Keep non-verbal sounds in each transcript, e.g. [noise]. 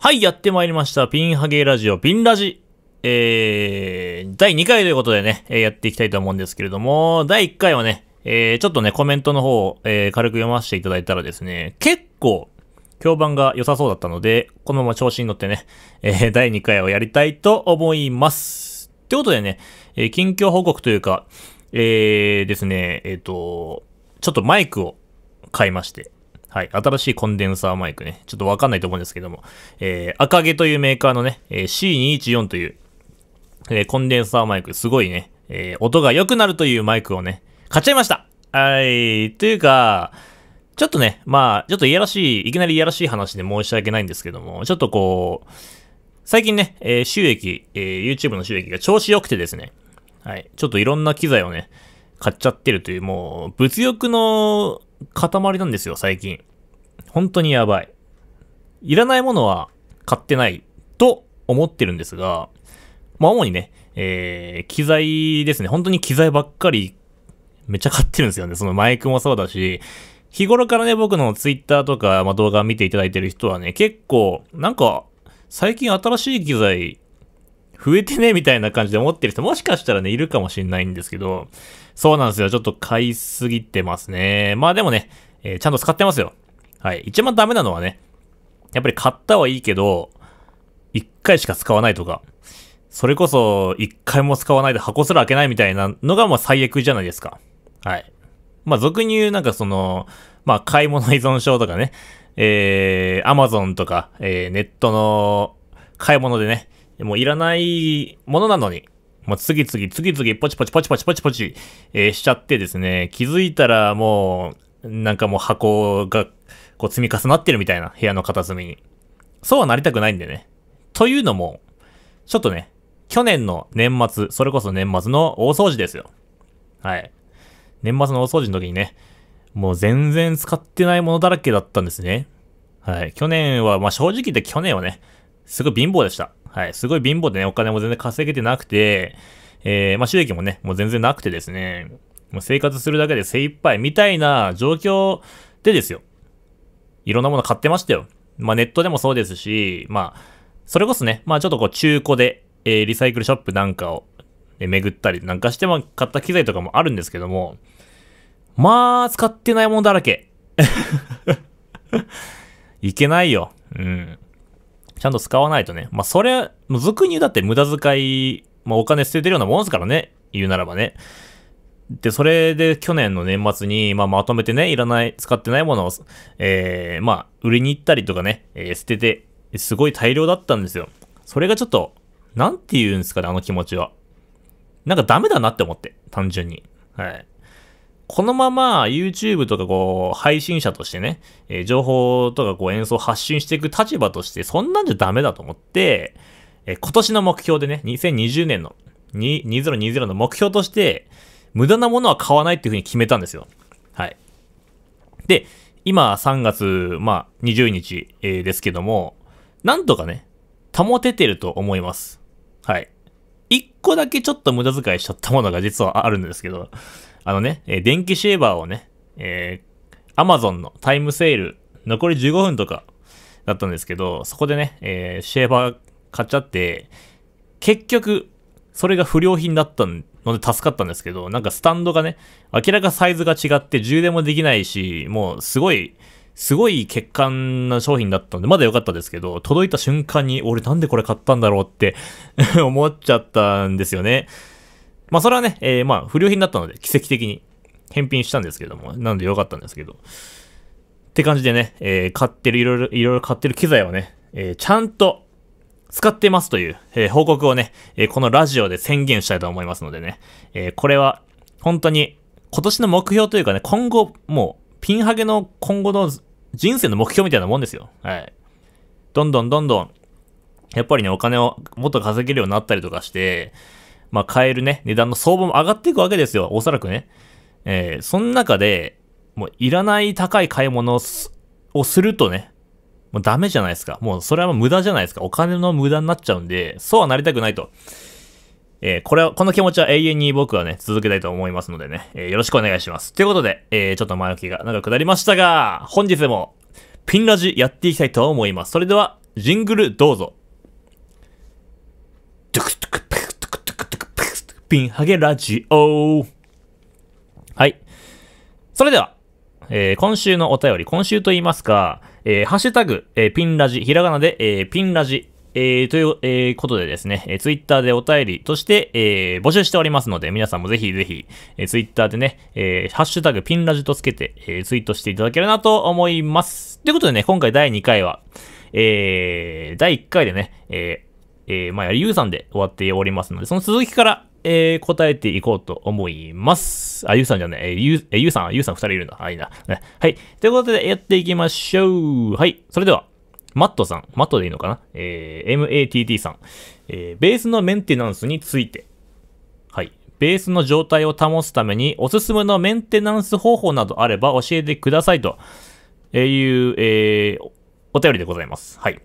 はい、やってまいりました。ピンハゲラジオ、ピンラジ。えー、第2回ということでね、やっていきたいと思うんですけれども、第1回はね、えー、ちょっとね、コメントの方を、えー、軽く読ませていただいたらですね、結構、評判が良さそうだったので、このまま調子に乗ってね、えー、第2回をやりたいと思います。ってことでね、えー、近況報告というか、えー、ですね、えっ、ー、と、ちょっとマイクを買いまして、はい。新しいコンデンサーマイクね。ちょっとわかんないと思うんですけども。えー、赤毛というメーカーのね、え C214 という、えー、コンデンサーマイク。すごいね。えー、音が良くなるというマイクをね、買っちゃいましたはい。というか、ちょっとね、まあ、ちょっといやらしい、いきなりいやらしい話で申し訳ないんですけども、ちょっとこう、最近ね、えー、収益、えー、YouTube の収益が調子良くてですね、はい。ちょっといろんな機材をね、買っちゃってるという、もう、物欲の塊なんですよ、最近。本当にやばい。いらないものは買ってないと思ってるんですが、まあ主にね、えー、機材ですね。本当に機材ばっかりめっちゃ買ってるんですよね。そのマイクもそうだし、日頃からね、僕のツイッターとか、まあ、動画見ていただいてる人はね、結構、なんか、最近新しい機材増えてねみたいな感じで思ってる人もしかしたらね、いるかもしんないんですけど、そうなんですよ。ちょっと買いすぎてますね。まあでもね、えー、ちゃんと使ってますよ。はい。一番ダメなのはね、やっぱり買ったはいいけど、一回しか使わないとか、それこそ一回も使わないで箱すら開けないみたいなのがまあ最悪じゃないですか。はい。まあ俗に言うなんかその、まあ買い物依存症とかね、えー、Amazon とか、えー、ネットの買い物でね、もういらないものなのに、もう次々、次々、ポチポチポチポチポチポチ、えー、しちゃってですね、気づいたらもう、なんかもう箱がこう積み重なってるみたいな部屋の片隅に。そうはなりたくないんでね。というのも、ちょっとね、去年の年末、それこそ年末の大掃除ですよ。はい。年末の大掃除の時にね、もう全然使ってないものだらけだったんですね。はい。去年は、まあ正直言って去年はね、すごい貧乏でした。はい。すごい貧乏でね、お金も全然稼げてなくて、えー、まあ収益もね、もう全然なくてですね、もう生活するだけで精一杯みたいな状況でですよ。いろんなもの買ってましたよ。まあ、ネットでもそうですし、まあ、それこそね、まあ、ちょっとこう、中古で、えー、リサイクルショップなんかを、え巡ったりなんかして、も買った機材とかもあるんですけども、まあ、使ってないものだらけ。[laughs] いけないよ。うん。ちゃんと使わないとね。まあ、それ、俗に言うだって無駄遣い、まあ、お金捨ててるようなもんですからね。言うならばね。で、それで去年の年末に、まあ、まとめてね、いらない、使ってないものを、えー、まあ、売りに行ったりとかね、えー、捨てて、すごい大量だったんですよ。それがちょっと、なんて言うんですかね、あの気持ちは。なんかダメだなって思って、単純に。はい。このまま YouTube とかこう、配信者としてね、えー、情報とかこう演奏発信していく立場として、そんなんじゃダメだと思って、えー、今年の目標でね、2020年の、2020の目標として、無駄なものは買わないっていうふうに決めたんですよ。はい。で、今3月、まあ、20日、えですけども、なんとかね、保ててると思います。はい。1個だけちょっと無駄遣いしちゃったものが実はあるんですけど、あのね、え電気シェーバーをね、えー、Amazon のタイムセール、残り15分とかだったんですけど、そこでね、えー、シェーバー買っちゃって、結局、それが不良品だったんので助かったんですけど、なんかスタンドがね、明らかサイズが違って充電もできないし、もうすごい、すごい欠陥な商品だったので、まだ良かったですけど、届いた瞬間に、俺なんでこれ買ったんだろうって [laughs] 思っちゃったんですよね。まあそれはね、えー、まあ不良品だったので、奇跡的に返品したんですけども、なんで良かったんですけど。って感じでね、えー、買ってる、いろいろ、いろいろ買ってる機材をね、えー、ちゃんと使ってますという、えー、報告をね、えー、このラジオで宣言したいと思いますのでね、えー、これは本当に今年の目標というかね、今後、もうピンハゲの今後の人生の目標みたいなもんですよ。はい。どんどんどんどん、やっぱりね、お金をもっと稼げるようになったりとかして、まあ、買えるね、値段の相場も上がっていくわけですよ。おそらくね。えー、その中で、もういらない高い買い物をするとね、もうダメじゃないですか。もうそれは無駄じゃないですか。お金の無駄になっちゃうんで、そうはなりたくないと。えー、これは、この気持ちは永遠に僕はね、続けたいと思いますのでね、えー、よろしくお願いします。ということで、えー、ちょっと前置きが長くなりましたが、本日も、ピンラジやっていきたいと思います。それでは、ジングルどうぞ。ピンハゲラジオ。はい。それでは、えー、今週のお便り、今週と言いますか、えー、ハッシュタグ、えー、ピンラジ、ひらがなで、えー、ピンラジ、えー、という、えー、ことでですね、えー、ツイッターでお便りとして、えー、募集しておりますので、皆さんもぜひぜひ、えー、ツイッターでね、えー、ハッシュタグピンラジとつけて、えー、ツイートしていただければなと思います。ということでね、今回第2回は、えー、第1回でね、えー、えー、まあ、りゆうさんで終わっておりますので、その続きから、えー、答えていこうと思います。あ、ゆうさんじゃねえ、ゆう、ゆうさん、ゆうさん二人いるんだ。あ、いいな。ね、はい。ということで、やっていきましょう。はい。それでは、マットさん。マットでいいのかなえー、MATT さん。えー、ベースのメンテナンスについて。はい。ベースの状態を保つために、おすすめのメンテナンス方法などあれば教えてくださいという、えー、お便りでございます。はい。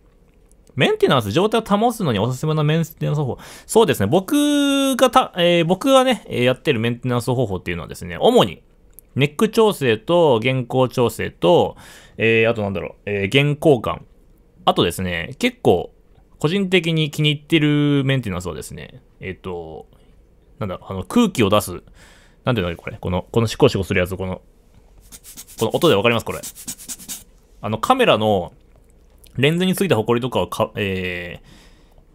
メンテナンス、状態を保つのにおすすめのメンテナンス方法。そうですね。僕がた、えー、僕がね、やってるメンテナンス方法っていうのはですね、主に、ネック調整と原稿調整と、えー、あとなんだろう、えー、原稿感。あとですね、結構、個人的に気に入ってるメンテナンスはですね、えっ、ー、と、なんだろう、あの、空気を出す。なんていうのこれ。この、このシコシコするやつ、この、この音でわかりますこれ。あの、カメラの、レンズについたホコリとかをか、えー、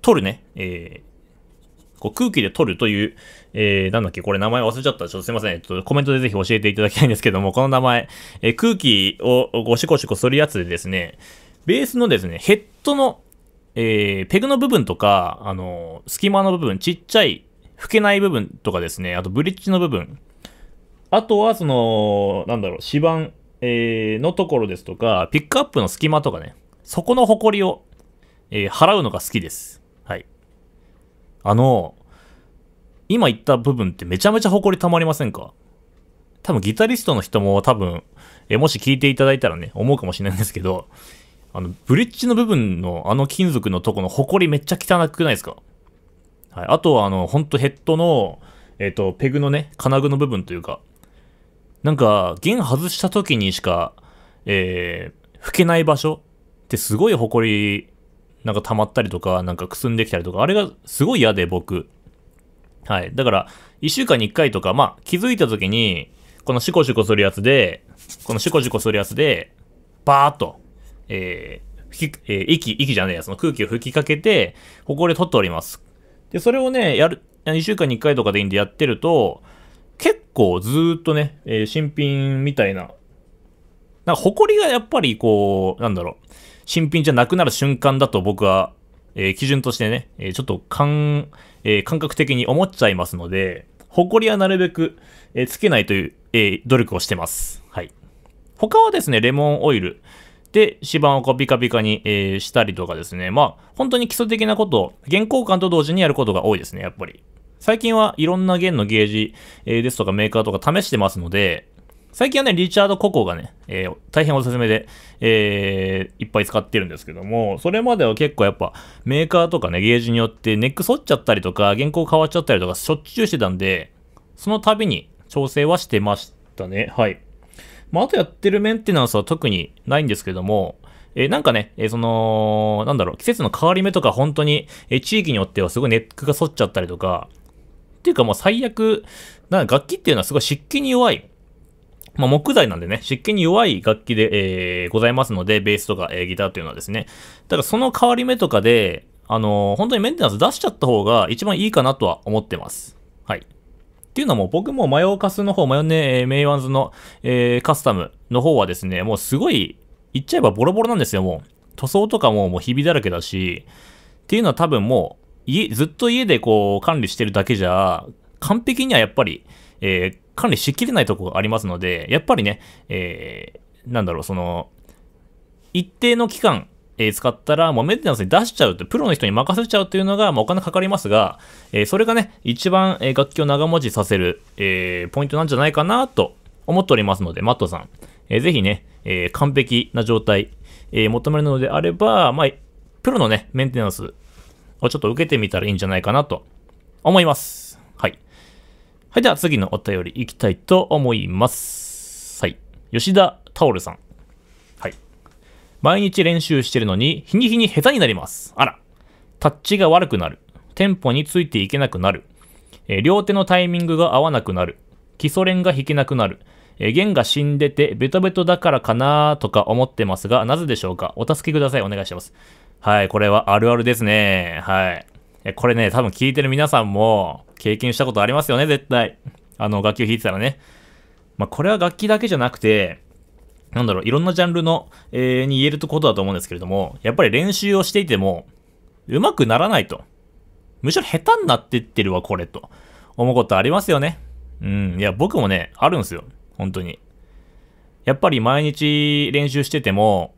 取るね、えー、こう空気で取るという、えー、なんだっけ、これ名前忘れちゃった。ちょっとすいません。えっと、コメントでぜひ教えていただきたいんですけども、この名前、えー、空気をゴシゴシこするやつでですね、ベースのですね、ヘッドの、えー、ペグの部分とか、あの隙間の部分、ちっちゃい、吹けない部分とかですね、あとブリッジの部分、あとはその、なんだろう、指板、えー、のところですとか、ピックアップの隙間とかね、そこの誇りを、えー、払うのが好きです。はい。あの、今言った部分ってめちゃめちゃ誇りたまりませんか多分ギタリストの人も多分、えー、もし聞いていただいたらね、思うかもしれないんですけど、あの、ブリッジの部分のあの金属のとこのりめっちゃ汚くないですかはい。あとはあの、ほんとヘッドの、えっ、ー、と、ペグのね、金具の部分というか、なんか、弦外した時にしか、えー、吹けない場所ってすごい埃りなんか溜まったりとか、なんかくすんできたりとか、あれがすごい嫌で僕。はい。だから、一週間に一回とか、まあ気づいた時に、このシコシコするやつで、このシコシコするやつで、バーっと、えー、吹き、えー、息、息じゃねえや、その空気を吹きかけて、ほこり取っております。で、それをね、やる、一週間に一回とかでいいんでやってると、結構ずーっとね、えー、新品みたいな、なんか、ほこりがやっぱりこう、なんだろう、新品じゃなくなる瞬間だと僕は、えー、基準としてね、えー、ちょっと感、えー、感覚的に思っちゃいますので、誇りはなるべく、えつけないという、え努力をしてます。はい。他はですね、レモンオイルで芝をこうピカピカに、えしたりとかですね、まあ、本当に基礎的なことを、弦交換と同時にやることが多いですね、やっぱり。最近はいろんな弦のゲージ、えですとかメーカーとか試してますので、最近はね、リチャード・ココがね、えー、大変おすすめで、えー、いっぱい使ってるんですけども、それまでは結構やっぱメーカーとかね、ゲージによってネック反っちゃったりとか、原稿変わっちゃったりとかしょっちゅうしてたんで、その度に調整はしてましたね。はい。まあ、あとやってるメンテナンスは特にないんですけども、えー、なんかね、えー、その、なんだろう、季節の変わり目とか本当に、えー、地域によってはすごいネックが反っちゃったりとか、っていうかもう最悪、なんか楽器っていうのはすごい湿気に弱いまあ、木材なんでね、湿気に弱い楽器で、えー、ございますので、ベースとか、えー、ギターっていうのはですね。ただその変わり目とかで、あのー、本当にメンテナンス出しちゃった方が一番いいかなとは思ってます。はい。っていうのも、僕もマヨカスの方、マヨネー、メイワンズの、えー、カスタムの方はですね、もうすごい、言っちゃえばボロボロなんですよ、もう。塗装とかももうひびだらけだし、っていうのは多分もう、家、ずっと家でこう管理してるだけじゃ、完璧にはやっぱり、えー、管理しきれないとこがありますので、やっぱりね、えー、なんだろう、その、一定の期間、え使ったら、もうメンテナンスに出しちゃうって、プロの人に任せちゃうっていうのが、まあ、お金かかりますが、えー、それがね、一番、え楽器を長持ちさせる、えー、ポイントなんじゃないかなと思っておりますので、マットさん、えー、ぜひね、え完璧な状態、え求めるのであれば、まあ、プロのね、メンテナンスをちょっと受けてみたらいいんじゃないかなと思います。はい、では次のお便りいきたいと思います。はい。吉田タオルさん。はい。毎日練習してるのに、日に日に下手になります。あら。タッチが悪くなる。テンポについていけなくなる。え両手のタイミングが合わなくなる。基礎練が弾けなくなる。え弦が死んでてベトベトだからかなとか思ってますが、なぜでしょうかお助けください。お願いします。はい、これはあるあるですね。はい。これね、多分聞いてる皆さんも、経験したことありますよね、絶対。あの、楽器を弾いてたらね。まあ、これは楽器だけじゃなくて、なんだろう、いろんなジャンルの、えー、に言えることだと思うんですけれども、やっぱり練習をしていても、うまくならないと。むしろ下手になってってるわ、これ、と思うことありますよね。うん。いや、僕もね、あるんですよ。本当に。やっぱり毎日練習してても、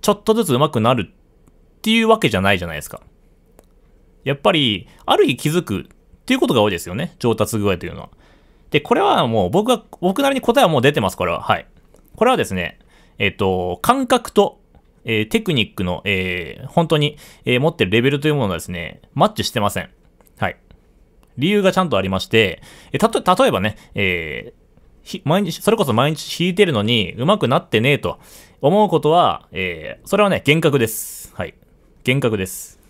ちょっとずつ上手くなるっていうわけじゃないじゃないですか。やっぱり、ある日気づくっていうことが多いですよね。上達具合というのは。で、これはもう僕が、僕なりに答えはもう出てます、これは。はい。これはですね、えっ、と、感覚と、えー、テクニックの、えー、本当に、え持ってるレベルというものがですね、マッチしてません。はい。理由がちゃんとありまして、えたと、例えばね、え毎日、それこそ毎日弾いてるのに上手くなってねえと思うことは、えそれはね、幻覚です。はい。幻覚です。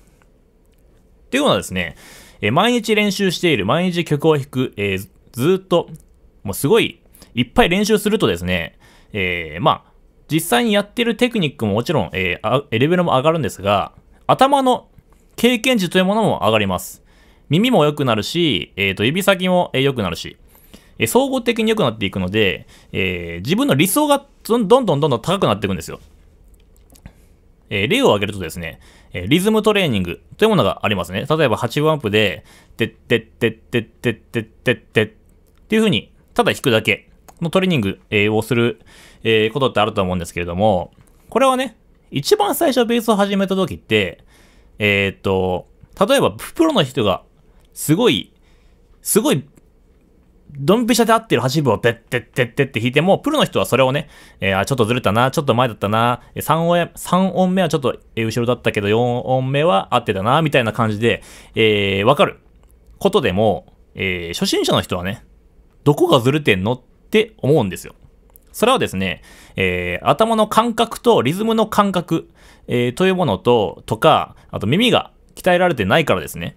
っていうのはですね、えー、毎日練習している、毎日曲を弾く、えー、ずっと、もうすごい、いっぱい練習するとですね、えー、まあ、実際にやってるテクニックももちろん、えー、レベルも上がるんですが、頭の経験値というものも上がります。耳も良くなるし、えー、と指先も良くなるし、えー、総合的に良くなっていくので、えー、自分の理想がどんどんどんどん高くなっていくんですよ。えー、例を挙げるとですね、えリズムトレーニングというものがありますね。例えば8分アップで、てってってってってってってってっていう風に、ただ弾くだけのトレーニング、えをする、えことってあると思うんですけれども、これはね、一番最初ベースを始めた時って、えっと、例えばプロの人がすごい、すごいドンピシャで合ってる8分をペってってってって弾いても、プロの人はそれをね、えー、ちょっとずれたな、ちょっと前だったな、3音 ,3 音目はちょっと後ろだったけど、4音目は合ってたな、みたいな感じで、えー、わかることでも、えー、初心者の人はね、どこがずれてんのって思うんですよ。それはですね、えー、頭の感覚とリズムの感覚、えー、というものと、とか、あと耳が鍛えられてないからですね。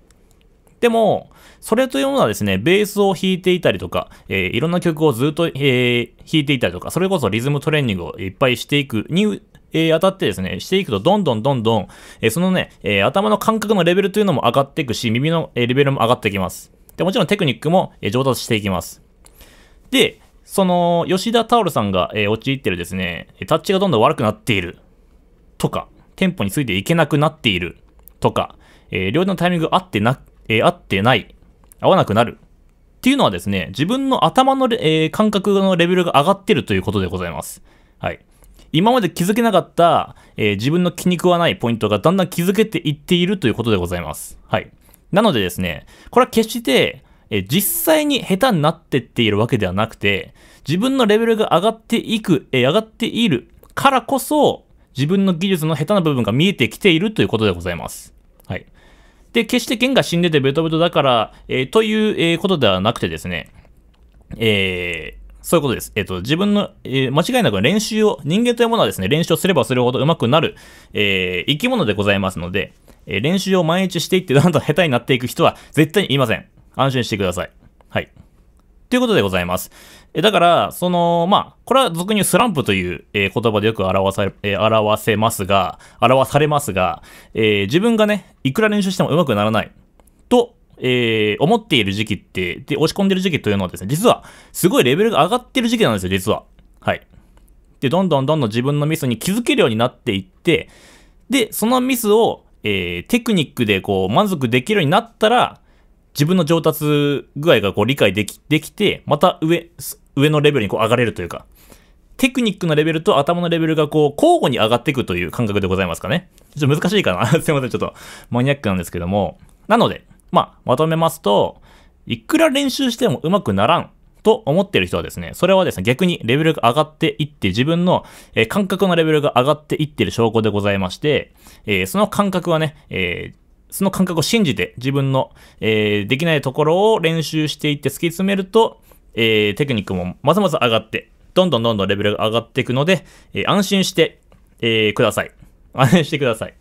でも、それというものはですね、ベースを弾いていたりとか、えー、いろんな曲をずっと、えー、弾いていたりとか、それこそリズムトレーニングをいっぱいしていくにえー、当たってですね、していくと、どんどんどんどん、えー、そのね、えー、頭の感覚のレベルというのも上がっていくし、耳の、えレベルも上がってきます。で、もちろんテクニックも、え上達していきます。で、その、吉田タオルさんが、えー、陥ってるですね、タッチがどんどん悪くなっている。とか、テンポについていけなくなっている。とか、えー、両手のタイミング合ってな、えー、合ってない。合わなくなる。っていうのはですね、自分の頭の、えー、感覚のレベルが上がってるということでございます。はい。今まで気づけなかった、えー、自分の気に食わないポイントがだんだん気づけていっているということでございます。はい。なのでですね、これは決して、え実際に下手になってっているわけではなくて、自分のレベルが上がっていく、え上がっているからこそ、自分の技術の下手な部分が見えてきているということでございます。で、決して弦が死んでてベトベトだから、えー、という、えー、ことではなくてですね、えー、そういうことです。えっ、ー、と、自分の、えー、間違いなく練習を、人間というものはですね、練習をすればするほど上手くなる、えー、生き物でございますので、えー、練習を毎日していって、どんどん下手になっていく人は絶対にいません。安心してください。はい。ということでございます。えだから、その、まあ、これは俗にスランプという、えー、言葉でよく表され、えー、表せますが、表されますが、えー、自分がね、いくら練習しても上手くならないと、え思っている時期って、で、押し込んでる時期というのはですね、実は、すごいレベルが上がってる時期なんですよ、実は。はい。で、どんどんどんどん自分のミスに気づけるようになっていって、で、そのミスを、えテクニックでこう、満足できるようになったら、自分の上達具合がこう理解できできて、また上、上のレベルにこう上がれるというか、テクニックのレベルと頭のレベルがこう交互に上がっていくという感覚でございますかね。ちょっと難しいかな [laughs] すいません、ちょっとマニアックなんですけども。なので、まあ、まとめますと、いくら練習しても上手くならんと思ってる人はですね、それはですね、逆にレベルが上がっていって、自分の、えー、感覚のレベルが上がっていってる証拠でございまして、えー、その感覚はね、えーその感覚を信じて自分の、えー、できないところを練習していって突き詰めると、えー、テクニックもますます上がって、どんどんどんどんレベルが上がっていくので、えー、安心して、えください。安心してください。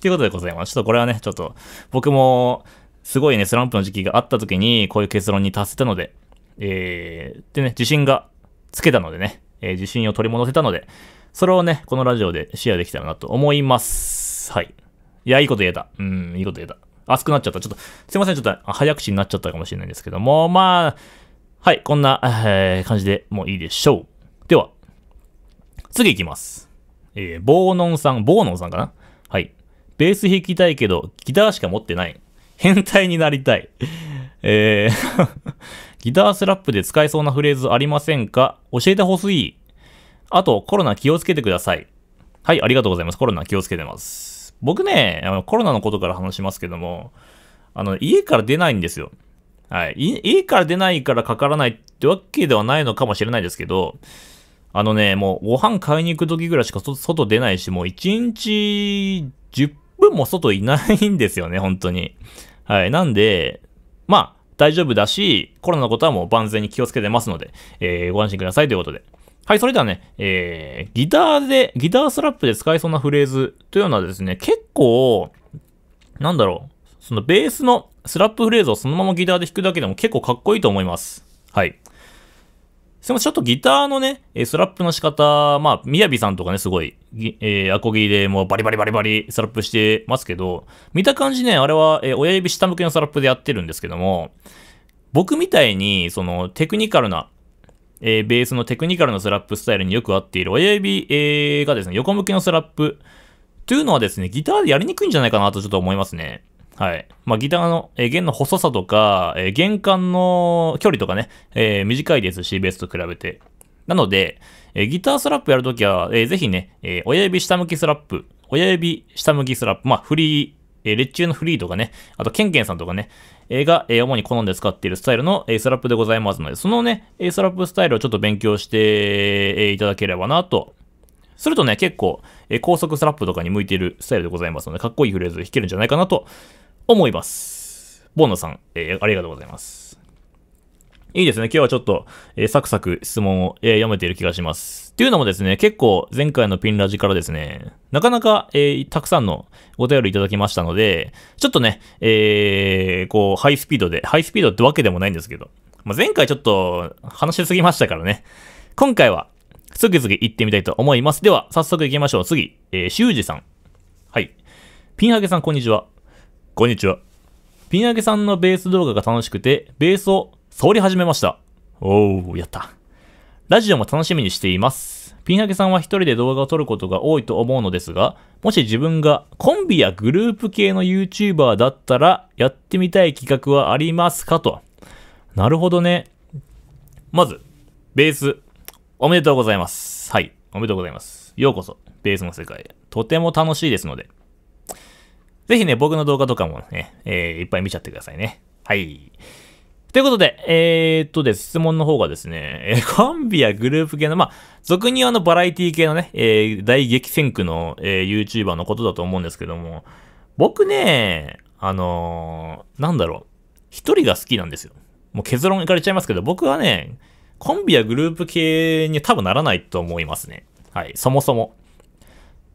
ということでございます。ちょっとこれはね、ちょっと僕もすごいね、スランプの時期があった時にこういう結論に達せたので、えでね、自信がつけたのでね、え自信を取り戻せたので、それをね、このラジオでシェアできたらなと思います。はい。いや、いいこと言えた。うん、いいこと言えた。熱くなっちゃった。ちょっと、すいません。ちょっと早口になっちゃったかもしれないんですけども、まあ、はい、こんな、えー、感じでもういいでしょう。では、次いきます。えー、ボーノンさん、ボーノンさんかなはい。ベース弾きたいけど、ギターしか持ってない。変態になりたい。えー [laughs] ギタースラップで使えそうなフレーズありませんか教えてほしい。あと、コロナ気をつけてください。はい、ありがとうございます。コロナ気をつけてます。僕ね、コロナのことから話しますけども、あの、家から出ないんですよ。はい。家から出ないからかからないってわけではないのかもしれないですけど、あのね、もうご飯買いに行く時ぐらいしか外出ないし、もう1日10分も外いないんですよね、本当に。はい。なんで、まあ、大丈夫だし、コロナのことはもう万全に気をつけてますので、えー、ご安心くださいということで。はい、それではね、えー、ギターで、ギタースラップで使えそうなフレーズというのはですね、結構、なんだろう、そのベースのスラップフレーズをそのままギターで弾くだけでも結構かっこいいと思います。はい。すいません、ちょっとギターのね、スラップの仕方、まあ、みやびさんとかね、すごい、えー、アコギでもうバリバリバリバリスラップしてますけど、見た感じね、あれは、えー、親指下向けのスラップでやってるんですけども、僕みたいに、その、テクニカルなえー、ベースのテクニカルのスラップスタイルによく合っている親指、えー、がですね、横向きのスラップというのはですね、ギターでやりにくいんじゃないかなとちょっと思いますね。はい。まあ、ギターの、えー、弦の細さとか、えー、弦間の距離とかね、えー、短いですし、ベースと比べて。なので、えー、ギタースラップやるときは、えー、ぜひね、えー、親指下向きスラップ、親指下向きスラップ、まあ、フリーえー、列中のフリーとかね、あとケンケンさんとかね、えが、え主に好んで使っているスタイルの、えスラップでございますので、そのね、えスラップスタイルをちょっと勉強して、えいただければなと。するとね、結構、え高速スラップとかに向いているスタイルでございますので、かっこいいフレーズ弾けるんじゃないかなと思います。ボーナさん、えありがとうございます。いいですね。今日はちょっと、えー、サクサク質問を、えー、読めている気がします。っていうのもですね、結構前回のピンラジからですね、なかなか、えー、たくさんのお便りいただきましたので、ちょっとね、えー、こう、ハイスピードで、ハイスピードってわけでもないんですけど、まあ、前回ちょっと話しすぎましたからね、今回は、すぐすぐ行ってみたいと思います。では、早速行きましょう。次、えー、修二さん。はい。ピンハゲさん、こんにちは。こんにちは。ピンハゲさんのベース動画が楽しくて、ベースを触り始めました。おー、やった。ラジオも楽しみにしています。ピンハゲさんは一人で動画を撮ることが多いと思うのですが、もし自分がコンビやグループ系の YouTuber だったら、やってみたい企画はありますかと。なるほどね。まず、ベース、おめでとうございます。はい、おめでとうございます。ようこそ、ベースの世界へ。とても楽しいですので。ぜひね、僕の動画とかもね、えー、いっぱい見ちゃってくださいね。はい。ということで、えー、っとで質問の方がですね、えコンビやグループ系の、まあ、俗にあのバラエティ系のね、えー、大激戦区の、えー、YouTuber のことだと思うんですけども、僕ね、あのー、なんだろう、一人が好きなんですよ。もう結論いかれちゃいますけど、僕はね、コンビやグループ系に多分ならないと思いますね。はい、そもそも。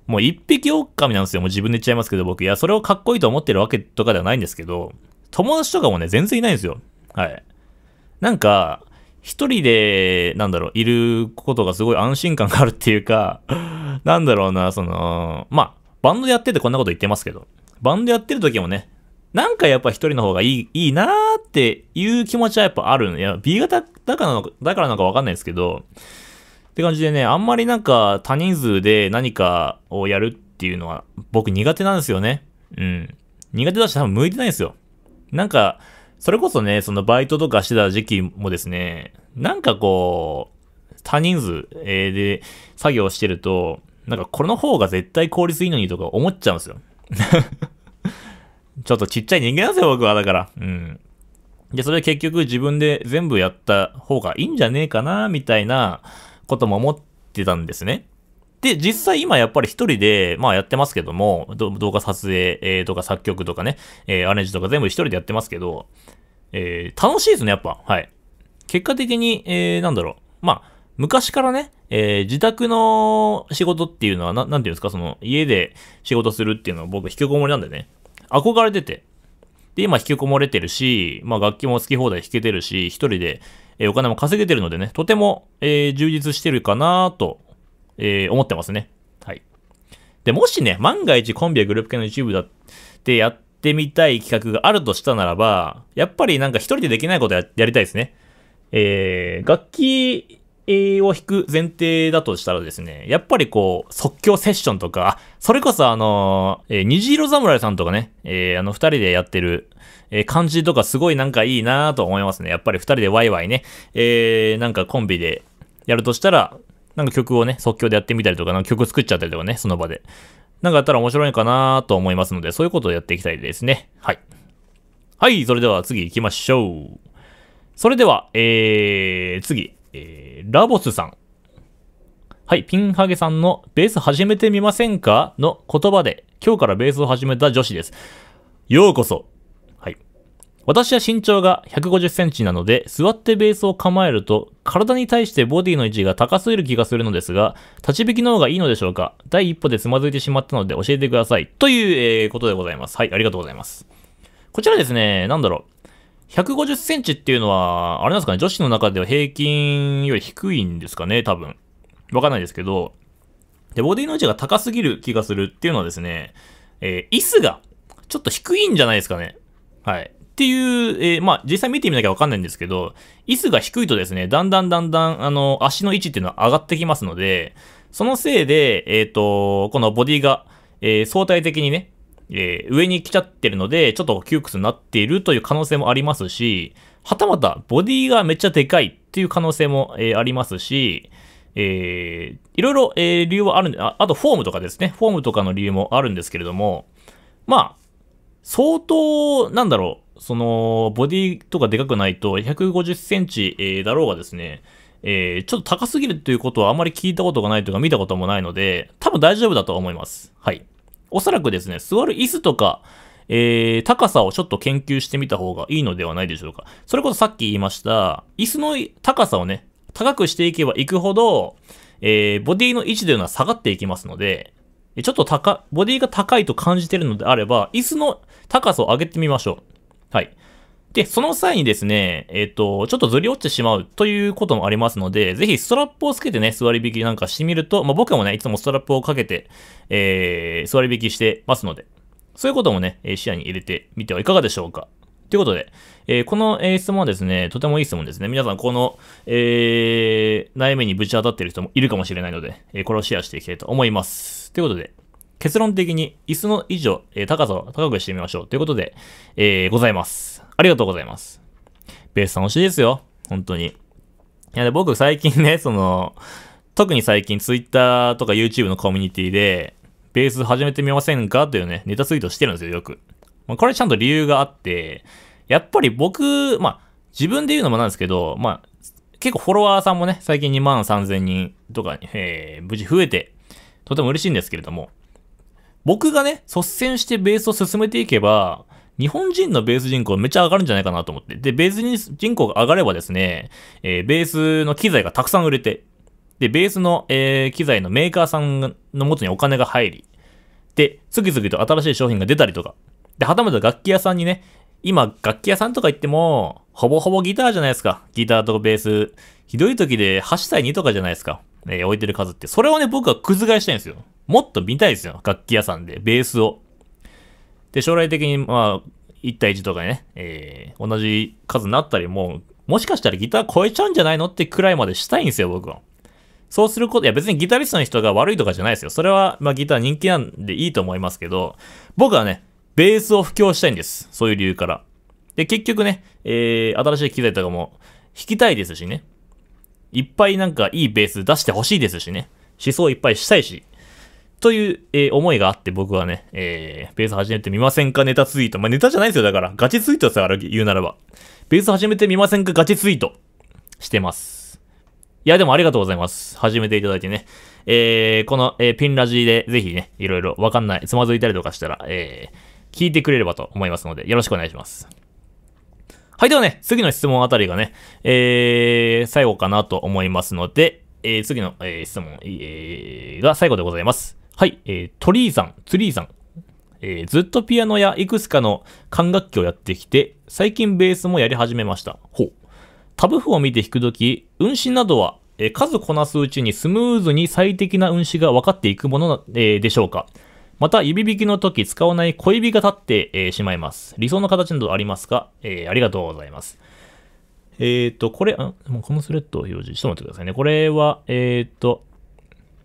もう一匹狼なんですよ。もう自分で言っちゃいますけど、僕。いや、それをかっこいいと思ってるわけとかではないんですけど、友達とかもね、全然いないんですよ。はい。なんか、一人で、なんだろう、いることがすごい安心感があるっていうか、[laughs] なんだろうな、その、まあ、バンドやっててこんなこと言ってますけど、バンドやってる時もね、なんかやっぱ一人の方がいい、いいなーっていう気持ちはやっぱある。いや、B 型だからの、だからなんかわかんないですけど、って感じでね、あんまりなんか他人数で何かをやるっていうのは僕苦手なんですよね。うん。苦手だし多分向いてないんですよ。なんか、それこそね、そのバイトとかしてた時期もですね、なんかこう、他人数で作業してると、なんかこの方が絶対効率いいのにとか思っちゃうんですよ。[laughs] ちょっとちっちゃい人間なんですよ、僕は。だから。うん。で、それ結局自分で全部やった方がいいんじゃねえかな、みたいなことも思ってたんですね。で、実際今やっぱり一人で、まあやってますけども、動画撮影、とか作曲とかね、えー、アレンジとか全部一人でやってますけど、えー、楽しいですね、やっぱ。はい。結果的に、えー、なんだろう。まあ、昔からね、えー、自宅の仕事っていうのはな、なんていうんですか、その、家で仕事するっていうのは僕、引きこもりなんでね、憧れてて。で、今、引きこもれてるし、まあ、楽器も好き放題弾けてるし、一人で、えー、お金も稼げてるのでね、とても、えー、充実してるかなとえー、思ってますね。はい。で、もしね、万が一コンビやグループ系の一部だってやってみたい企画があるとしたならば、やっぱりなんか一人でできないことややりたいですね。えー、楽器を弾く前提だとしたらですね、やっぱりこう、即興セッションとか、それこそあのー、えー、虹色侍さんとかね、えー、あの、二人でやってる、えー、感じとかすごいなんかいいなと思いますね。やっぱり二人でワイワイね、えー、なんかコンビでやるとしたら、なんか曲をね、即興でやってみたりとか、なんか曲作っちゃったりとかね、その場で。なんかあったら面白いかなと思いますので、そういうことをやっていきたいですね。はい。はい、それでは次行きましょう。それでは、えー、次、えー、ラボスさん。はい、ピンハゲさんのベース始めてみませんかの言葉で、今日からベースを始めた女子です。ようこそ、私は身長が150センチなので、座ってベースを構えると、体に対してボディの位置が高すぎる気がするのですが、立ち引きの方がいいのでしょうか第一歩でつまずいてしまったので教えてください。という、えー、ことでございます。はい、ありがとうございます。こちらですね、なんだろう。150センチっていうのは、あれなんですかね、女子の中では平均より低いんですかね、多分。わかんないですけど、で、ボディの位置が高すぎる気がするっていうのはですね、えー、椅子がちょっと低いんじゃないですかね。はい。っていう、えー、まあ、実際見てみなきゃわかんないんですけど、椅子が低いとですね、だんだんだんだん、あの、足の位置っていうのは上がってきますので、そのせいで、えっ、ー、と、このボディが、えー、相対的にね、えー、上に来ちゃってるので、ちょっと窮屈になっているという可能性もありますし、はたまたボディがめっちゃでかいっていう可能性も、えー、ありますし、えー、いろいろ、えー、理由はあるんであ、あとフォームとかですね、フォームとかの理由もあるんですけれども、まあ、相当、なんだろう、その、ボディとかでかくないと、150センチ、えー、だろうがですね、えー、ちょっと高すぎるということはあまり聞いたことがないというか見たこともないので、多分大丈夫だと思います。はい。おそらくですね、座る椅子とか、えー、高さをちょっと研究してみた方がいいのではないでしょうか。それこそさっき言いました、椅子の高さをね、高くしていけばいくほど、えー、ボディの位置というのは下がっていきますので、ちょっと高、ボディが高いと感じているのであれば、椅子の高さを上げてみましょう。はい。で、その際にですね、えっ、ー、と、ちょっとずり落ちてしまうということもありますので、ぜひストラップをつけてね、座り引きなんかしてみると、まあ、僕もね、いつもストラップをかけて、えー、座り引きしてますので、そういうこともね、視野に入れてみてはいかがでしょうか。ということで、えー、この、え質問はですね、とてもいい質問ですね。皆さん、この、えー、悩みにぶち当たっている人もいるかもしれないので、えこれをシェアしていきたいと思います。ということで、結論的に椅子の以上、えー、高さを高くしてみましょうということで、えー、ございます。ありがとうございます。ベース楽しいですよ。本当に。いや、で僕最近ね、[laughs] その、特に最近 Twitter とか YouTube のコミュニティで、ベース始めてみませんかというね、ネタツイートしてるんですよ、よく。まあ、これちゃんと理由があって、やっぱり僕、まあ、自分で言うのもなんですけど、まあ、結構フォロワーさんもね、最近2万3000人とかに、えー、無事増えて、とても嬉しいんですけれども、僕がね、率先してベースを進めていけば、日本人のベース人口めっちゃ上がるんじゃないかなと思って。で、ベース人口が上がればですね、えー、ベースの機材がたくさん売れて、で、ベースの、えー、機材のメーカーさんの元にお金が入り、で、次々と新しい商品が出たりとか、で、はたまた楽器屋さんにね、今、楽器屋さんとか行っても、ほぼほぼギターじゃないですか。ギターとベース。ひどい時で8対2とかじゃないですか。えー、置いてる数って。それをね、僕は覆したいんですよ。もっと見たいですよ。楽器屋さんで、ベースを。で、将来的に、まあ、1対1とかね、えー、同じ数になったり、もう、もしかしたらギター超えちゃうんじゃないのってくらいまでしたいんですよ、僕は。そうすること、いや別にギタリストの人が悪いとかじゃないですよ。それは、まあギター人気なんでいいと思いますけど、僕はね、ベースを布教したいんです。そういう理由から。で、結局ね、えー、新しい機材とかも弾きたいですしね。いっぱいなんかいいベース出してほしいですしね。思想いっぱいしたいし。という、えー、思いがあって僕はね、えー、ベース始めてみませんかネタツイート。まあ、ネタじゃないですよ、だから。ガチツイートですら、言うならば。ベース始めてみませんかガチツイートしてます。いや、でもありがとうございます。始めていただいてね。えー、この、えー、ピンラジでぜひね、いろいろわかんない、つまずいたりとかしたら、えー、聞いてくれればと思いますので、よろしくお願いします。はい、ではね、次の質問あたりがね、えー、最後かなと思いますので、えー、次の、えー、質問、えー、が最後でございます。はい、えー、鳥居ン、ツリーザン。えー、ずっとピアノやいくつかの管楽器をやってきて、最近ベースもやり始めました。ほう。タブ譜を見て弾くとき、運指などは、えー、数こなすうちにスムーズに最適な運指が分かっていくもの、えー、でしょうかまた、指弾きの時使わない小指が立って、えー、しまいます。理想の形などありますか、えー、ありがとうございます。えっ、ー、と、これ、んもうこのスレッドを表示、してもらってくださいね。これは、えっ、ー、と、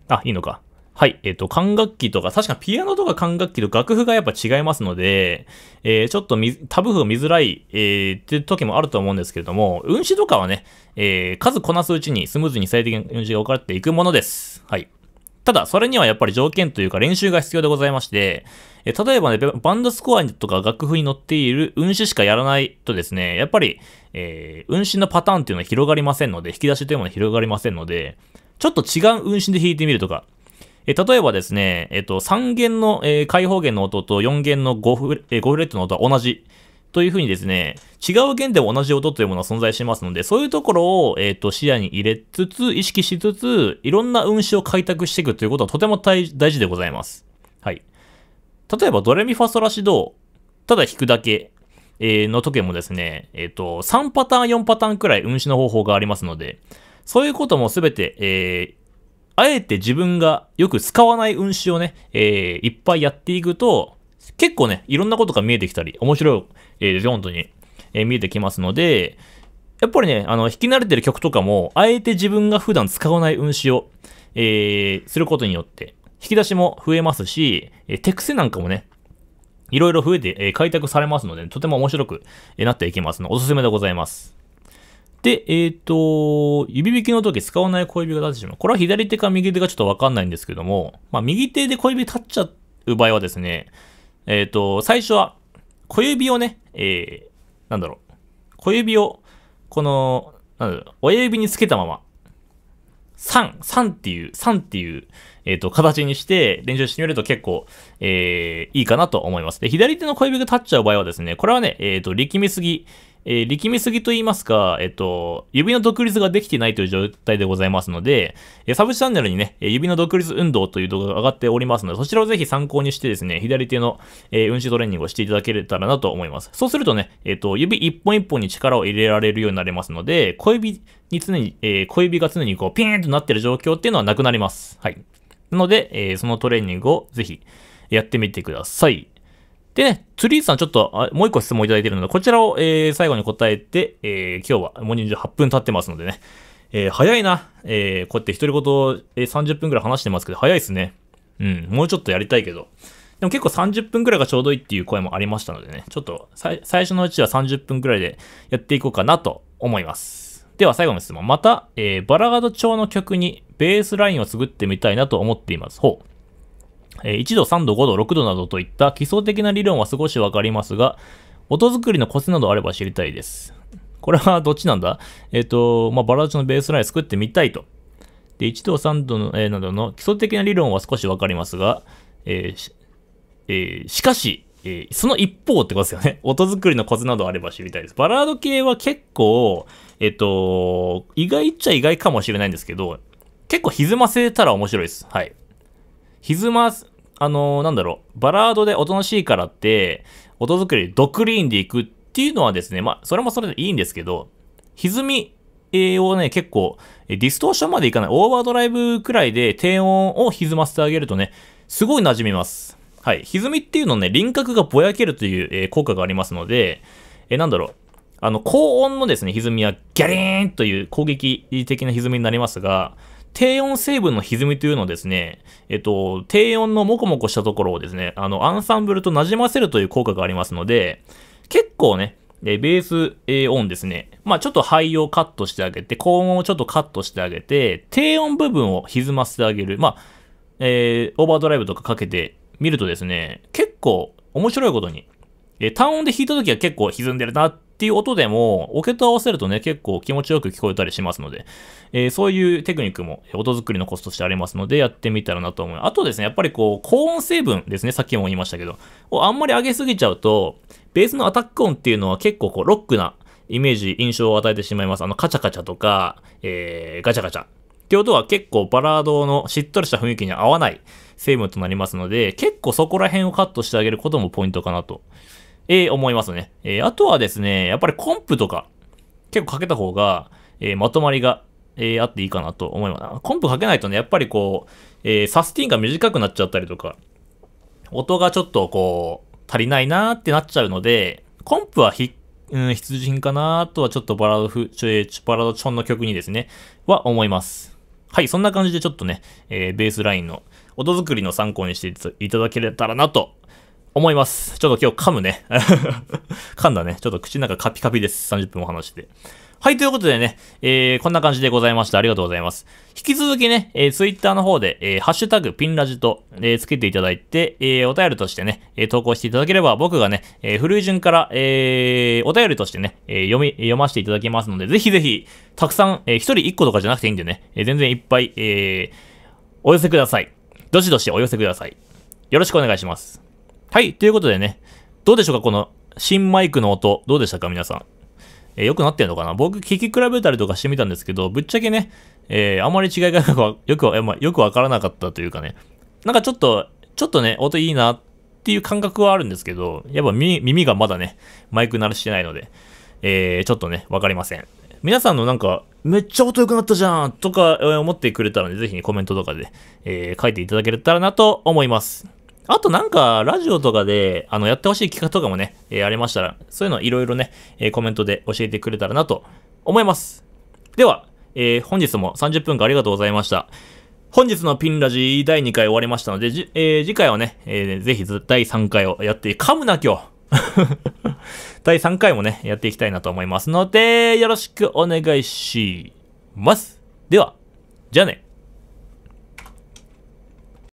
あ、いいのか。はい、えっ、ー、と、管楽器とか、確かピアノとか管楽器と楽譜がやっぱ違いますので、えー、ちょっとタブ譜を見づらい、えー、っていう時もあると思うんですけれども、運指とかはね、えー、数こなすうちにスムーズに最適な運指が置かれていくものです。はい。ただ、それにはやっぱり条件というか練習が必要でございまして、え例えばね、バンドスコアとか楽譜に載っている運指しかやらないとですね、やっぱり、えー、運指のパターンっていうのは広がりませんので、引き出しというものは広がりませんので、ちょっと違う運指で弾いてみるとか、え例えばですね、えっ、と、3弦の、えー、開放弦の音と4弦の5フ,、えー、5フレットの音は同じ。というふうにですね、違う弦でも同じ音というものは存在しますので、そういうところを、えと、視野に入れつつ、意識しつつ、いろんな運指を開拓していくということはとても大事でございます。はい。例えば、ドレミファソラシド、ただ弾くだけ、えの時もですね、えっ、と、3パターン、4パターンくらい運指の方法がありますので、そういうこともすべて、えー、あえて自分がよく使わない運指をね、えー、いっぱいやっていくと、結構ね、いろんなことが見えてきたり、面白い、えー、本当に、えー、見えてきますので、やっぱりね、あの、弾き慣れてる曲とかも、あえて自分が普段使わない運指を、えー、することによって、引き出しも増えますし、えー、手癖なんかもね、いろいろ増えて、えー、開拓されますので、とても面白くなっていきますので、おすすめでございます。で、えっ、ー、と、指引きの時使わない小指が立ってしまう。これは左手か右手かちょっとわかんないんですけども、まあ、右手で小指立っちゃう場合はですね、えっ、ー、と、最初は、小指をね、えー、なんだろう、小指を、この、なんだろう、親指につけたまま、3、3っていう、3っていう、えっ、ー、と、形にして練習してみると結構、えー、いいかなと思います。で、左手の小指が立っちゃう場合はですね、これはね、えっ、ー、と、力みすぎ、えー、力みすぎと言いますか、えっと、指の独立ができてないという状態でございますので、えサブチャンネルにね、指の独立運動という動画が上がっておりますので、そちらをぜひ参考にしてですね、左手の、えー、運指トレーニングをしていただけたらなと思います。そうするとね、えっと、指一本一本に力を入れられるようになりますので、小指に常に、えー、小指が常にこう、ピーンとなってる状況っていうのはなくなります。はい。なので、えー、そのトレーニングをぜひやってみてください。でね、ツリーズさんちょっと、もう一個質問いただいてるので、こちらを、えー、最後に答えて、えー、今日はもう28分経ってますのでね、えー、早いな。えこうやって独り言、え30分くらい話してますけど、早いですね。うん、もうちょっとやりたいけど。でも結構30分くらいがちょうどいいっていう声もありましたのでね、ちょっと最初のうちは30分くらいでやっていこうかなと思います。では最後の質問。また、えー、バラガード調の曲にベースラインを作ってみたいなと思っています。ほう。1度、3度、5度、6度などといった基礎的な理論は少しわかりますが、音作りのコツなどあれば知りたいです。これはどっちなんだえっ、ー、と、まあ、バラーチのベースライン作ってみたいと。で、1度、3度の、えー、などの基礎的な理論は少しわかりますが、えー、えー、しかし、えー、その一方ってことですよね。[laughs] 音作りのコツなどあれば知りたいです。バラード系は結構、えっ、と、意外っちゃ意外かもしれないんですけど、結構歪ませたら面白いです。はい。歪ま、あのー、なんだろう、バラードでおとなしいからって、音作りドクリーンでいくっていうのはですね、まあ、それもそれでいいんですけど、歪みをね、結構、ディストーションまでいかない、オーバードライブくらいで低音を歪ませてあげるとね、すごい馴染みます。はい。歪みっていうのね、輪郭がぼやけるという、えー、効果がありますので、えー、なんだろう。あの、高音のですね、歪みはギャリーンという攻撃的な歪みになりますが、低温成分の歪みというのをですね、えっと、低温のモコモコしたところをですね、あの、アンサンブルとなじませるという効果がありますので、結構ね、えベース、えオンですね。まあ、ちょっと灰をカットしてあげて、高音をちょっとカットしてあげて、低音部分を歪ませてあげる。まあ、えー、オーバードライブとかかけてみるとですね、結構面白いことに、えー、単音で弾いた時は結構歪んでるなっっていう音でも、オケと合わせるとね、結構気持ちよく聞こえたりしますので、えー、そういうテクニックも音作りのコストとしてありますので、やってみたらなと思います。あとですね、やっぱりこう、高音成分ですね、さっきも言いましたけど、をあんまり上げすぎちゃうと、ベースのアタック音っていうのは結構こう、ロックなイメージ、印象を与えてしまいます。あの、カチャカチャとか、えー、ガチャガチャ。っていう音は結構バラードのしっとりした雰囲気に合わない成分となりますので、結構そこら辺をカットしてあげることもポイントかなとえー、思いますね。えー、あとはですね、やっぱりコンプとか、結構かけた方が、えー、まとまりが、えあっていいかなと思います。コンプかけないとね、やっぱりこう、えサスティンが短くなっちゃったりとか、音がちょっとこう、足りないなーってなっちゃうので、コンプはひ、うん、必陣品かなとはちょっとバラードフ、チュバラードチョンの曲にですね、は思います。はい、そんな感じでちょっとね、えー、ベースラインの音作りの参考にしていただけたらなと思います。ちょっと今日噛むね。[laughs] 噛んだね。ちょっと口の中カピカピです。30分も話して。はい、ということでね、えー、こんな感じでございました。ありがとうございます。引き続きね、えー、ツイッターの方で、えー、ハッシュタグ、ピンラジと、えー、つけていただいて、えー、お便りとしてね、えー、投稿していただければ、僕がね、えー、古い順から、えー、お便りとしてね、えー、読み、読ませていただきますので、ぜひぜひ、たくさん、えー、一人一個とかじゃなくていいんでね、えー、全然いっぱい、えー、お寄せください。どしどしお寄せください。よろしくお願いします。はい、ということでね、どうでしょうか、この新マイクの音、どうでしたか、皆さん。えー、良くなってんのかな僕、聞き比べたりとかしてみたんですけど、ぶっちゃけね、えー、あまり違いがよく、まよくわからなかったというかね、なんかちょっと、ちょっとね、音いいなっていう感覚はあるんですけど、やっぱ耳がまだね、マイク慣れしてないので、えー、ちょっとね、わかりません。皆さんのなんか、めっちゃ音良くなったじゃんとか思ってくれたらね、ぜひ、ね、コメントとかで、えー、書いていただけたらなと思います。あとなんか、ラジオとかで、あの、やってほしい企画とかもね、えー、ありましたら、そういうのいろいろね、えー、コメントで教えてくれたらなと思います。では、えー、本日も30分間ありがとうございました。本日のピンラジ第2回終わりましたので、じえ次回はね、えー、ぜひ第3回をやって、噛むな今日 [laughs] 第3回もね、やっていきたいなと思いますので、よろしくお願いします。では、じゃあね。